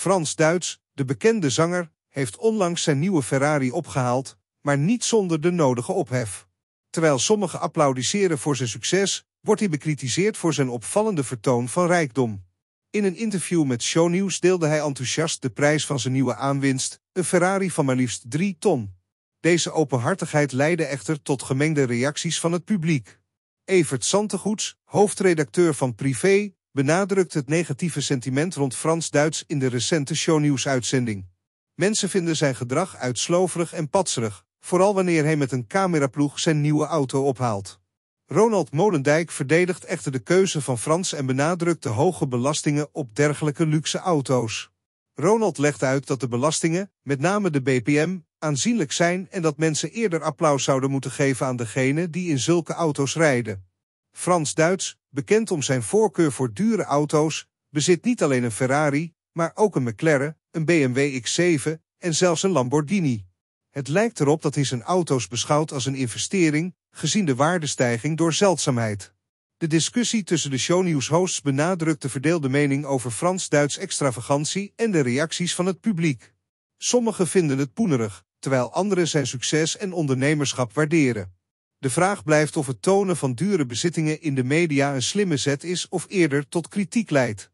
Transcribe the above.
Frans Duits, de bekende zanger, heeft onlangs zijn nieuwe Ferrari opgehaald, maar niet zonder de nodige ophef. Terwijl sommigen applaudisseren voor zijn succes, wordt hij bekritiseerd voor zijn opvallende vertoon van rijkdom. In een interview met Shownieuws deelde hij enthousiast de prijs van zijn nieuwe aanwinst, een Ferrari van maar liefst 3 ton. Deze openhartigheid leidde echter tot gemengde reacties van het publiek. Evert Santegoets, hoofdredacteur van Privé, benadrukt het negatieve sentiment rond Frans-Duits in de recente shownieuwsuitzending. Mensen vinden zijn gedrag uitsloverig en patserig, vooral wanneer hij met een cameraploeg zijn nieuwe auto ophaalt. Ronald Molendijk verdedigt echter de keuze van Frans en benadrukt de hoge belastingen op dergelijke luxe auto's. Ronald legt uit dat de belastingen, met name de BPM, aanzienlijk zijn en dat mensen eerder applaus zouden moeten geven aan degenen die in zulke auto's rijden. Frans-Duits, bekend om zijn voorkeur voor dure auto's, bezit niet alleen een Ferrari, maar ook een McLaren, een BMW X7 en zelfs een Lamborghini. Het lijkt erop dat hij zijn auto's beschouwt als een investering, gezien de waardestijging door zeldzaamheid. De discussie tussen de shownieuws-hosts benadrukt de verdeelde mening over Frans-Duits extravagantie en de reacties van het publiek. Sommigen vinden het poenerig, terwijl anderen zijn succes en ondernemerschap waarderen. De vraag blijft of het tonen van dure bezittingen in de media een slimme zet is of eerder tot kritiek leidt.